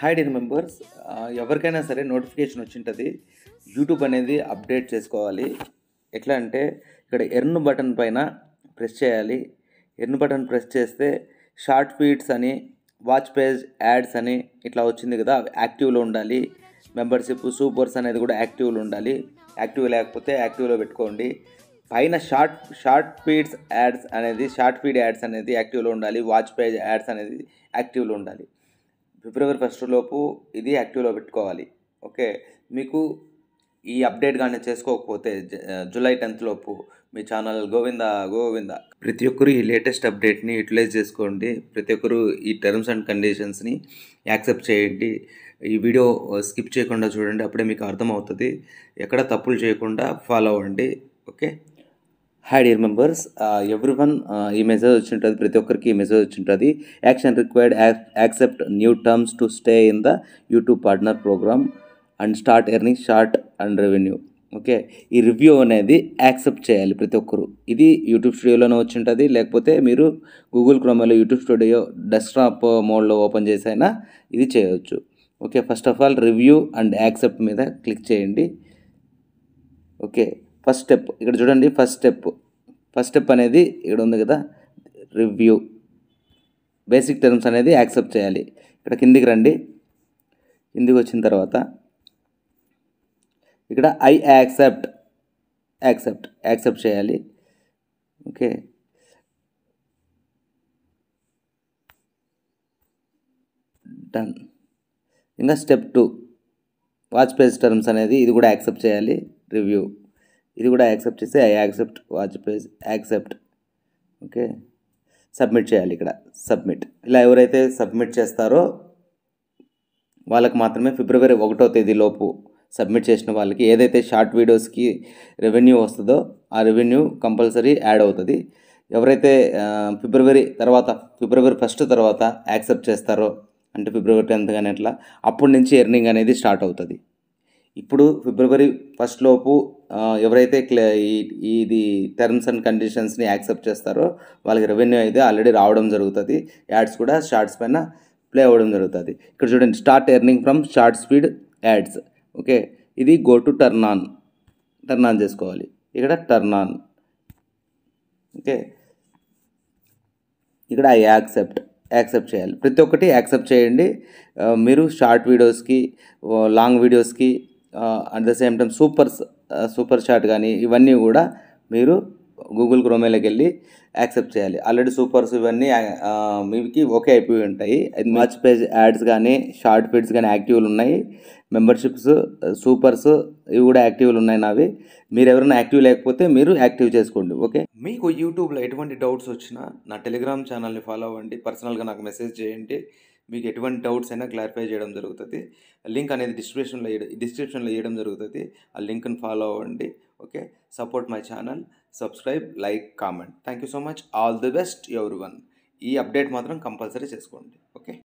hi D members ఎవరికైనా సరే notification వచ్చింటుంది యూట్యూబ్ అనేది అప్డేట్ చేసుకోవాలి ఎట్లా అంటే ఇక్కడ ఎర్న్ బటన్ పైన ప్రెస్ చేయాలి ఎర్న్ బటన్ ప్రెస్ చేస్తే షార్ట్ ఫీడ్స్ అని వాచ్ పేజ్ యాడ్స్ అని ఇట్లా వచ్చింది కదా అవి యాక్టివ్లో ఉండాలి మెంబర్షిప్ సూపర్స్ అనేది కూడా యాక్టివ్లో ఉండాలి యాక్టివ్ లేకపోతే యాక్టివ్లో పెట్టుకోండి పైన షార్ట్ షార్ట్ ఫీడ్స్ యాడ్స్ అనేది షార్ట్ ఫీడ్ యాడ్స్ అనేది యాక్టివ్లో ఉండాలి వాచ్ పేజ్ యాడ్స్ అనేది యాక్టివ్లో ఉండాలి ఫిబ్రవరి ఫస్ట్ లోపు ఇది యాక్టివ్లో పెట్టుకోవాలి ఓకే మీకు ఈ అప్డేట్ కానీ చేసుకోకపోతే జూలై టెన్త్ లోపు మీ ఛానల్ గోవింద గోవింద ప్రతి ఒక్కరు ఈ లేటెస్ట్ అప్డేట్ని యూటిలైజ్ చేసుకోండి ప్రతి ఒక్కరు ఈ టర్మ్స్ అండ్ కండిషన్స్ని యాక్సెప్ట్ చేయండి ఈ వీడియో స్కిప్ చేయకుండా చూడండి అప్పుడే మీకు అర్థమవుతుంది ఎక్కడ తప్పులు చేయకుండా ఫాలో అవ్వండి okay hi dear members everyone ఈ మెసేజ్ వచ్చింటుంది ప్రతి ఒక్కరికి ఈ మెసేజ్ వచ్చింటుంది action required accept new terms to stay in the YouTube partner programme and start earning short and revenue okay ఈ రివ్యూ అనేది యాక్సెప్ట్ చేయాలి ప్రతి ఒక్కరు ఇది యూట్యూబ్ స్టూడియోలోనే వచ్చింటుంది లేకపోతే మీరు గూగుల్ క్రోమ్లో యూట్యూబ్ స్టూడియో డెస్క్టాప్ మోడ్లో ఓపెన్ చేసైనా ఇది చేయవచ్చు okay first of all review and accept మీద క్లిక్ చేయండి ఓకే ఫస్ట్ స్టెప్ ఇక్కడ చూడండి ఫస్ట్ స్టెప్ ఫస్ట్ స్టెప్ అనేది ఇక్కడ ఉంది కదా రివ్యూ బేసిక్ టర్మ్స్ అనేది యాక్సెప్ట్ చేయాలి ఇక్కడ కిందికి రండి కిందికి వచ్చిన తర్వాత ఇక్కడ ఐ యాక్సెప్ట్ యాక్సెప్ట్ యాక్సెప్ట్ చేయాలి ఓకే డన్ ఇంకా step two watch page terms అనేది ఇది కూడా యాక్సెప్ట్ చేయాలి రివ్యూ ఇది కూడా యాక్సెప్ట్ చేస్తే I accept watch page accept okay submit చేయాలి ఇక్కడ సబ్మిట్ ఇలా ఎవరైతే సబ్మిట్ చేస్తారో వాళ్ళకి మాత్రమే ఫిబ్రవరి ఒకటో తేదీలోపు సబ్మిట్ చేసిన వాళ్ళకి ఏదైతే షార్ట్ వీడియోస్కి రెవెన్యూ వస్తుందో ఆ రెవెన్యూ కంపల్సరీ యాడ్ అవుతుంది ఎవరైతే ఫిబ్రవరి తర్వాత ఫిబ్రవరి ఫస్ట్ తర్వాత యాక్సెప్ట్ చేస్తారో అంటే ఫిబ్రవరి టెన్త్ కానీ అట్లా అప్పటి నుంచి ఎర్నింగ్ అనేది స్టార్ట్ అవుతుంది ఇప్పుడు ఫిబ్రవరి ఫస్ట్ లోపు ఎవరైతే ఇది టర్మ్స్ అండ్ కండిషన్స్ని యాక్సెప్ట్ చేస్తారో వాళ్ళకి రెవెన్యూ అయితే ఆల్రెడీ రావడం జరుగుతుంది యాడ్స్ కూడా షార్ట్స్ పైన ప్లే అవ్వడం జరుగుతుంది ఇక్కడ చూడండి start earning from short speed ads okay ఇది go to turn on turn on చేసుకోవాలి ఇక్కడ టర్న్ ఆన్ ఓకే ఇక్కడ ఐ యాక్సెప్ట్ యాక్సెప్ట్ చేయాలి ప్రతి ఒక్కటి యాక్సెప్ట్ చేయండి మీరు షార్ట్ వీడియోస్కి లాంగ్ వీడియోస్కి at the same time super super shot కానీ ఇవన్నీ కూడా మీరు గూగుల్ క్రోమేలోకి వెళ్ళి యాక్సెప్ట్ చేయాలి ఆల్రెడీ సూపర్స్ ఇవన్నీ మీకు ఓకే అయిపోయి ఉంటాయి మచ్ పేజ్ యాడ్స్ కానీ షార్ట్ ఫీడ్స్ కానీ యాక్టివ్లు ఉన్నాయి మెంబర్షిప్స్ సూపర్స్ ఇవి కూడా యాక్టివ్లు ఉన్నాయి నావి మీరు ఎవరైనా యాక్టివ్ లేకపోతే మీరు యాక్టివ్ చేసుకోండి ఓకే మీకు యూట్యూబ్లో ఎటువంటి డౌట్స్ వచ్చినా నా టెలిగ్రామ్ ఛానల్ని ఫాలో అవ్వండి పర్సనల్గా నాకు మెసేజ్ చేయండి మీకు ఎటువంటి డౌట్స్ అయినా క్లారిఫై చేయడం జరుగుతుంది లింక్ అనేది డిస్క్రిప్షన్లో డిస్క్రిప్షన్లో వేయడం జరుగుతుంది ఆ లింక్ని ఫాలో అవ్వండి okay support my channel subscribe like comment thank you so much all the best everyone ఈ అప్డేట్ మాత్రం కంపల్సరీ చేసుకోండి ఓకే